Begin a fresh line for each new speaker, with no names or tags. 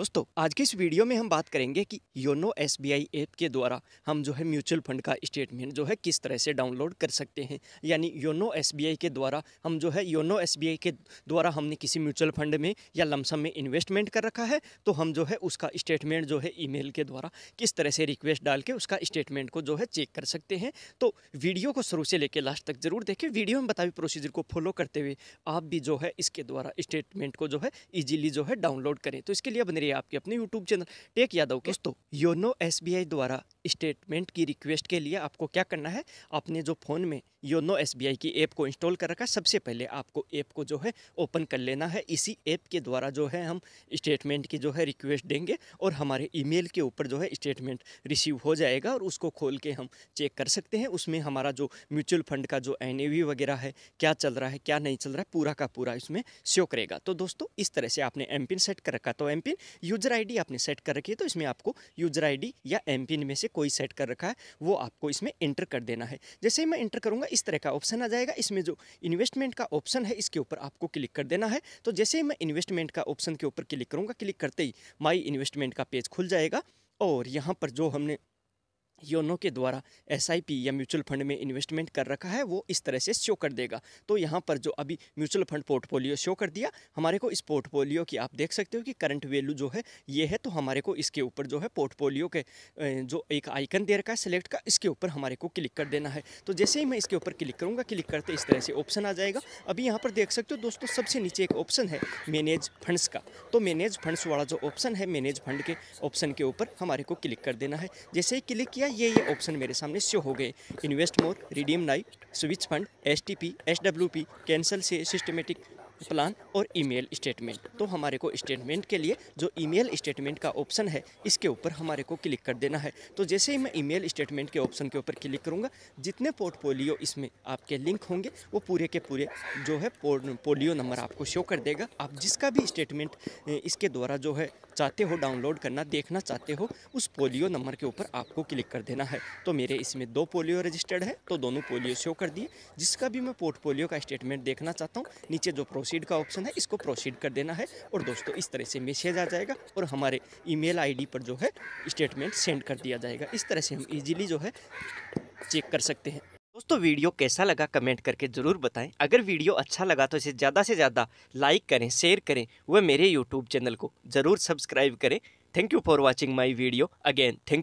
दोस्तों आज के इस वीडियो में हम बात करेंगे कि YONO S B I app के द्वारा हम जो है म्यूचुअल फंड का स्टेटमेंट जो है किस तरह से डाउनलोड कर सकते हैं यानी योनो एस बी आई के द्वारा हम जो है योनो एस बी आई के द्वारा हमने किसी म्यूचुअल फंड में या लमसम में इन्वेस्टमेंट कर रखा है तो हम जो है उसका स्टेटमेंट जो है ई मेल के द्वारा किस तरह से रिक्वेस्ट डाल के उसका स्टेटमेंट को जो है चेक कर सकते हैं तो वीडियो को शुरू से लेकर लास्ट तक जरूर देखें वीडियो में बताई प्रोसीजर को फॉलो करते हुए आप भी जो है इसके द्वारा स्टेटमेंट को जो है ईजिली जो है डाउनलोड करें तो इसके लिए बने लिए आपके अपने यूट्यूब चैनल टेक यादव के दोस्तों योनो एस द्वारा स्टेटमेंट की रिक्वेस्ट के लिए आपको क्या करना है आपने जो फ़ोन में योनो एस की ऐप को इंस्टॉल कर रखा है सबसे पहले आपको ऐप को जो है ओपन कर लेना है इसी ऐप के द्वारा जो है हम स्टेटमेंट की जो है रिक्वेस्ट देंगे और हमारे ईमेल के ऊपर जो है स्टेटमेंट रिसीव हो जाएगा और उसको खोल के हम चेक कर सकते हैं उसमें हमारा जो म्यूचुअल फंड का जो एन वगैरह है क्या चल रहा है क्या नहीं चल रहा है पूरा का पूरा इसमें श्यो करेगा तो दोस्तों इस तरह से आपने एम सेट कर रखा तो एम यूजर आईडी आपने सेट कर रखी है तो इसमें आपको यूजर आईडी या एम पिन में से कोई सेट कर रखा है वो आपको इसमें इंटर कर देना है जैसे ही मैं इंटर करूँगा इस तरह का ऑप्शन आ जाएगा इसमें जो इन्वेस्टमेंट का ऑप्शन है इसके ऊपर आपको क्लिक कर देना है तो जैसे ही मैं इन्वेस्टमेंट का ऑप्शन के ऊपर क्लिक करूँगा क्लिक करते ही माई इन्वेस्टमेंट का पेज खुल जाएगा और यहाँ पर जो हमने योनो के द्वारा एस या म्यूचुअल फंड में इन्वेस्टमेंट कर रखा है वो इस तरह से शो कर देगा तो यहाँ पर जो अभी म्यूचुअल फंड पोर्टफोलियो शो कर दिया हमारे को इस पोर्टफोलियो की आप देख सकते हो कि करंट वैल्यू जो है ये है तो हमारे को इसके ऊपर जो है पोर्टफोलियो के जो एक आइकन दे रखा है सेलेक्ट का इसके ऊपर हमारे को क्लिक कर देना है तो जैसे ही मैं इसके ऊपर क्लिक करूँगा क्लिक करते इस तरह से ऑप्शन आ जाएगा अभी यहाँ पर देख सकते हो दोस्तों सबसे नीचे एक ऑप्शन है मैनेज फंड्स का तो मैनेज फंड्स वाला जो ऑप्शन है मैनेज फंड के ऑप्शन के ऊपर हमारे को क्लिक कर देना है जैसे ही क्लिक किया ये ये ऑप्शन मेरे सामने शो हो गए invest more redeem night switch fund S T P S W P cancel systematic plan और ईमेल स्टेटमेंट तो हमारे को स्टेटमेंट के लिए जो ईमेल स्टेटमेंट का ऑप्शन है इसके ऊपर हमारे को क्लिक कर देना है तो जैसे ही मैं ईमेल स्टेटमेंट के ऑप्शन के ऊपर क्लिक करूँगा जितने पोर्टफोलियो इसमें आपके लिंक होंगे वो पूरे के पूरे जो है पोलियो नंबर आपको शो कर देगा आप जिसका भी स्टेटमेंट इसके द्वारा जो है चाहते हो डाउनलोड करना देखना चाहते हो उस पोलियो नंबर के ऊपर आपको क्लिक कर देना है तो मेरे इसमें दो पोलियो रजिस्टर्ड है तो दोनों पोलियो शो कर दिए जिसका भी मैं पोर्टफोलियो का स्टेटमेंट देखना चाहता हूँ नीचे जो प्रोसेस प्रोसीड का ऑप्शन है इसको प्रोसीड कर देना है और दोस्तों इस तरह से मैसेज आ जाएगा और हमारे ईमेल आईडी पर जो है स्टेटमेंट सेंड कर दिया जाएगा इस तरह से हम इजीली जो है चेक कर सकते हैं दोस्तों वीडियो कैसा लगा कमेंट करके ज़रूर बताएं अगर वीडियो अच्छा लगा तो इसे ज़्यादा से ज़्यादा लाइक करें शेयर करें वह मेरे यूट्यूब चैनल को ज़रूर सब्सक्राइब करें thank you for watching my video again thank